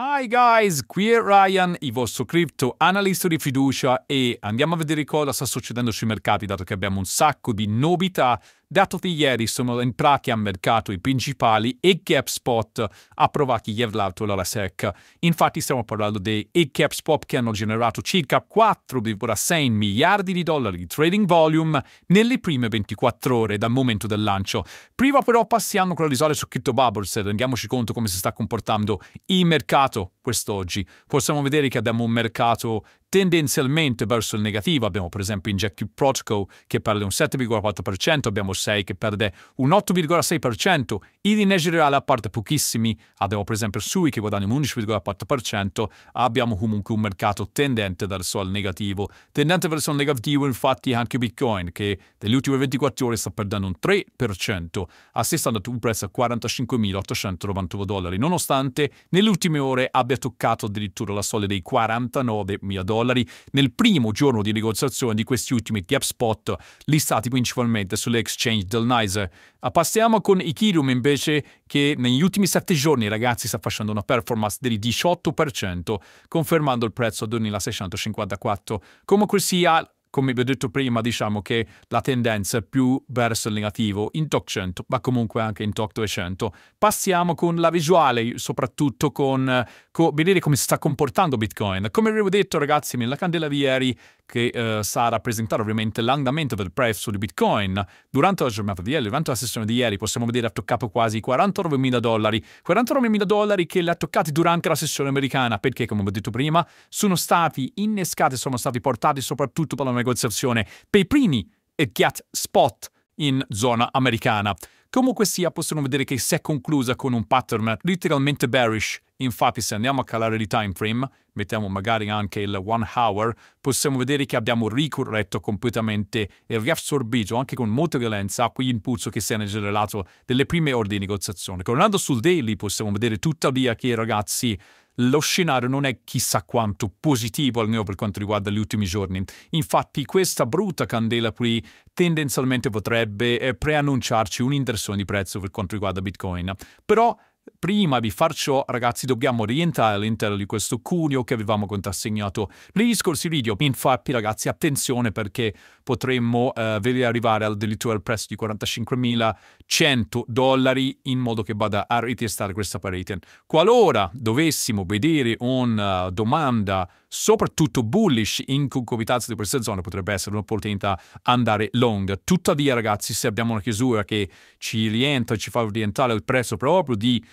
Hi guys, qui è Ryan, il vostro crypto analista di fiducia e andiamo a vedere cosa sta succedendo sui mercati dato che abbiamo un sacco di novità dato che ieri sono entrati al mercato i principali e gap spot approvati ieri l'autola alla SEC. Infatti stiamo parlando dei e gap spot che hanno generato circa 4,6 miliardi di dollari di trading volume nelle prime 24 ore dal momento del lancio. Prima però passiamo con le risorse su Crypto Bubbles e rendiamoci conto come si sta comportando il mercato quest'oggi. Possiamo vedere che abbiamo un mercato tendenzialmente verso il negativo. Abbiamo per esempio Injective Protocol che perde un 7,4%, abbiamo 6 che perde un 8,6%, in linea generale a parte pochissimi, abbiamo per esempio Sui che guadagna un 11,4%, abbiamo comunque un mercato tendente verso il negativo. Tendente verso il negativo infatti anche Bitcoin che negli ultimi 24 ore sta perdendo un 3%, assestando un prezzo a 45.891 dollari, nonostante nelle ultime ore abbia ha toccato addirittura la soglia dei 49 mila dollari. Nel primo giorno di negoziazione di questi ultimi di spot listati principalmente sulle exchange del NICE. Ah, passiamo con Ethereum invece, che negli ultimi 7 giorni, ragazzi, sta facendo una performance del 18%, confermando il prezzo a 2654. Comunque sia, come vi ho detto prima, diciamo che la tendenza è più verso il negativo in TOC 100, ma comunque anche in TOC 200. Passiamo con la visuale, soprattutto con, con vedere come si sta comportando Bitcoin. Come vi avevo detto, ragazzi, la candela di ieri che eh, sarà a ovviamente l'andamento del prezzo di Bitcoin. Durante la giornata di ieri, durante la sessione di ieri, possiamo vedere ha toccato quasi 49.000 dollari, 49.000 dollari che li ha toccati durante la sessione americana, perché come ho detto prima, sono stati innescati, sono stati portati soprattutto per la negoziazione per i primi e get spot in zona americana. Comunque sia, possono vedere che si è conclusa con un pattern letteralmente bearish. Infatti, se andiamo a calare di time frame, mettiamo magari anche il one hour, possiamo vedere che abbiamo ricorretto completamente e riassorbito anche con molta violenza quell'impulso che si è generato delle prime ordini di negoziazione. Tornando sul daily, possiamo vedere tuttavia che, ragazzi, lo scenario non è chissà quanto positivo almeno per quanto riguarda gli ultimi giorni. Infatti questa brutta candela qui tendenzialmente potrebbe eh, preannunciarci un'inversione di prezzo per quanto riguarda Bitcoin. Però Prima di far ciò, ragazzi, dobbiamo rientrare all'interno di questo cuneo che avevamo contrassegnato negli scorsi video. Infatti, ragazzi, attenzione perché potremmo eh, vedere arrivare al addirittura al prezzo di 45.100 dollari in modo che vada a ritestare questa parete. Qualora dovessimo vedere una domanda soprattutto bullish in concomitanza di questa zona potrebbe essere un'opportunità andare long. Tuttavia ragazzi se abbiamo una chiusura che ci rientra, ci fa rientrare il prezzo proprio di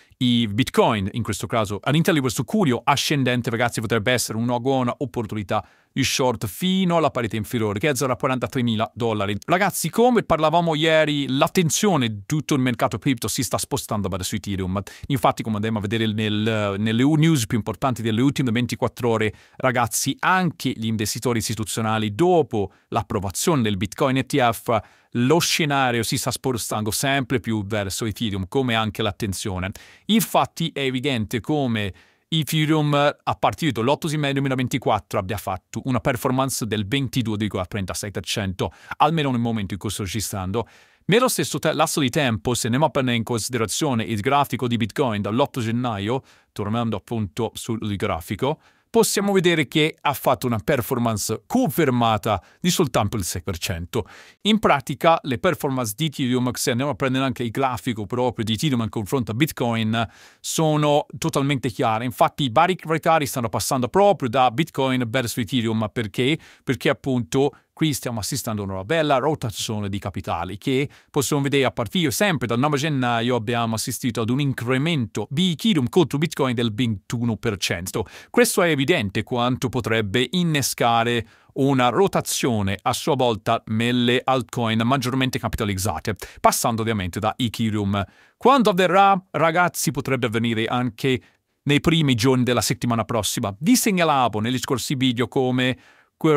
Bitcoin in questo caso all'interno di questo curio ascendente ragazzi potrebbe essere una buona opportunità il short fino alla parità inferiore, che è a 43 mila dollari. Ragazzi, come parlavamo ieri, l'attenzione di tutto il mercato cripto si sta spostando verso Ethereum. Infatti, come andiamo a vedere nel, nelle news più importanti delle ultime 24 ore, ragazzi, anche gli investitori istituzionali, dopo l'approvazione del Bitcoin ETF, lo scenario si sta spostando sempre più verso Ethereum, come anche l'attenzione. Infatti è evidente come Ethereum a partire dall'8 settembre 2024 abbia fatto una performance del 22,36%, almeno nel momento in cui sto registrando. Nello stesso lasso di tempo, se andiamo a prendere in considerazione il grafico di Bitcoin dall'8 gennaio, tornando appunto sul grafico, possiamo vedere che ha fatto una performance confermata di soltanto il 6%. In pratica le performance di Ethereum, se andiamo a prendere anche il grafico proprio di Ethereum in confronto a Bitcoin, sono totalmente chiare. Infatti i vari proprietari stanno passando proprio da Bitcoin verso Ethereum perché? Perché appunto Qui stiamo assistendo a una bella rotazione di capitali che, possiamo vedere a partire sempre dal 9 gennaio, abbiamo assistito ad un incremento di Ethereum contro Bitcoin del 21%. Questo è evidente quanto potrebbe innescare una rotazione a sua volta nelle altcoin maggiormente capitalizzate, passando ovviamente da Ethereum. Quando avverrà, ragazzi, potrebbe avvenire anche nei primi giorni della settimana prossima. Vi segnalavo negli scorsi video come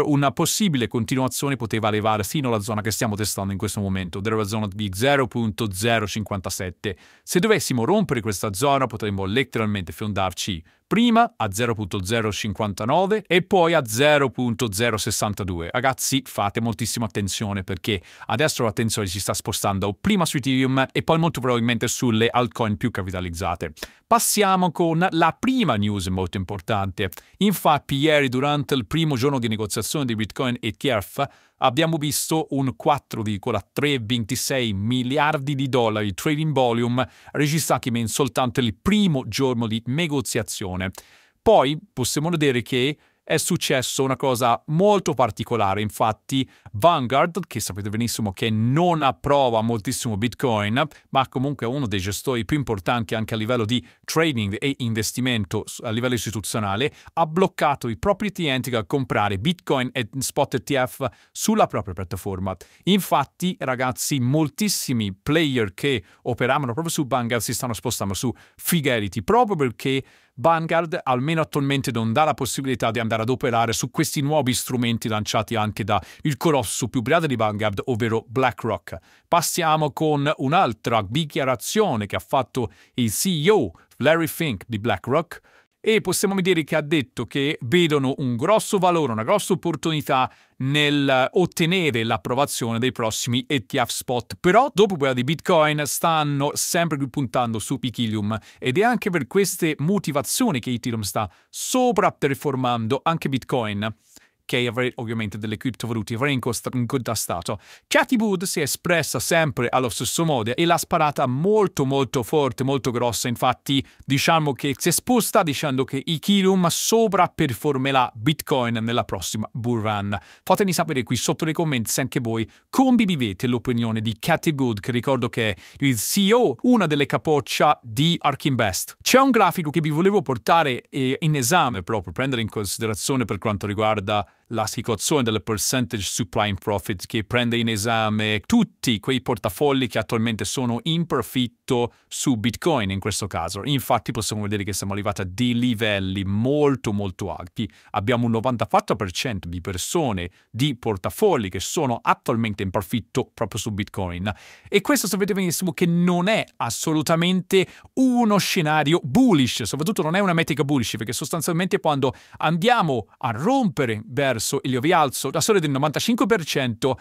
una possibile continuazione poteva arrivare fino alla zona che stiamo testando in questo momento, della zona b 0.057. Se dovessimo rompere questa zona potremmo letteralmente fondarci prima a 0.059 e poi a 0.062. Ragazzi, fate moltissima attenzione perché adesso l'attenzione si sta spostando prima su Ethereum e poi molto probabilmente sulle altcoin più capitalizzate. Passiamo con la prima news molto importante. Infatti, ieri durante il primo giorno di negoziazione di Bitcoin ETF, abbiamo visto un 4,326 miliardi di dollari trading volume registrati in soltanto il primo giorno di negoziazione. Poi possiamo vedere che è successo una cosa molto particolare. Infatti, Vanguard, che sapete benissimo che non approva moltissimo Bitcoin, ma comunque è uno dei gestori più importanti anche a livello di trading e investimento a livello istituzionale, ha bloccato i propri clienti dal comprare Bitcoin e spot ETF sulla propria piattaforma. Infatti, ragazzi, moltissimi player che operavano proprio su Vanguard si stanno spostando su Fidelity proprio perché Vanguard almeno attualmente non dà la possibilità di andare ad operare su questi nuovi strumenti lanciati anche da il colosso più grande di Vanguard, ovvero BlackRock. Passiamo con un'altra dichiarazione che ha fatto il CEO Larry Fink di BlackRock, e possiamo dire che ha detto che vedono un grosso valore, una grossa opportunità nel ottenere l'approvazione dei prossimi ETF spot. Però dopo quella di Bitcoin stanno sempre più puntando su Ethereum ed è anche per queste motivazioni che Ethereum sta sopra performando anche Bitcoin che avrei ovviamente delle criptovalute avrei incontrastato. Cathy Wood si è espressa sempre allo stesso modo e l'ha sparata molto molto forte, molto grossa, infatti diciamo che si è sposta dicendo che Ethereum sovraperformerà Bitcoin nella prossima bull run. Fatemi sapere qui sotto nei commenti se anche voi condividete l'opinione di Cathy Wood, che ricordo che è il CEO, una delle capoccia di Ark Invest. C'è un grafico che vi volevo portare eh, in esame proprio, prendere in considerazione per quanto riguarda la situazione del percentage subprime profit che prende in esame tutti quei portafogli che attualmente sono in profitto su Bitcoin in questo caso. Infatti possiamo vedere che siamo arrivati a dei livelli molto molto alti. Abbiamo un 94% di persone, di portafogli che sono attualmente in profitto proprio su Bitcoin. E questo sapete benissimo che non è assolutamente uno scenario bullish, soprattutto non è una metrica bullish, perché sostanzialmente quando andiamo a rompere verso verso il rialzo, da sole del 95%,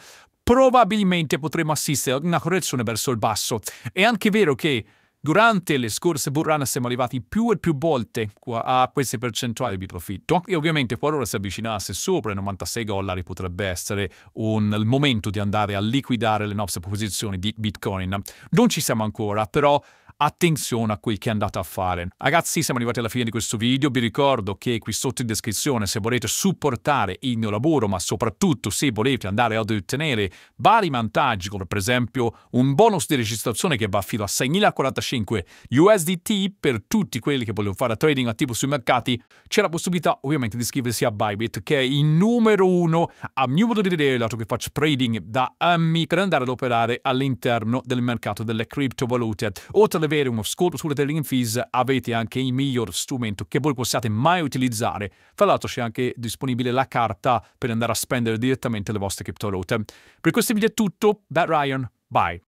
probabilmente potremo assistere a una correzione verso il basso. È anche vero che Durante le scorse burrane siamo arrivati più e più volte a queste percentuali di profitto e ovviamente qualora si avvicinasse sopra i 96 dollari potrebbe essere un, il momento di andare a liquidare le nostre posizioni di Bitcoin. Non ci siamo ancora, però attenzione a quel che andate a fare. Ragazzi, siamo arrivati alla fine di questo video. Vi ricordo che qui sotto in descrizione, se volete supportare il mio lavoro, ma soprattutto se volete andare ad ottenere vari vantaggi, come per esempio un bonus di registrazione che va fino a 6.045 USDT per tutti quelli che vogliono fare trading attivo sui mercati, c'è la possibilità ovviamente di iscriversi a Bybit, che è il numero uno, a mio modo di vedere, dato che faccio trading da anni, per andare ad operare all'interno del mercato delle criptovalute. Oltre alle avere uno sconto sulle trading fees avete anche il miglior strumento che voi possiate mai utilizzare. Fra l'altro c'è anche disponibile la carta per andare a spendere direttamente le vostre criptovalute. Per questo video è tutto, da Ryan, bye!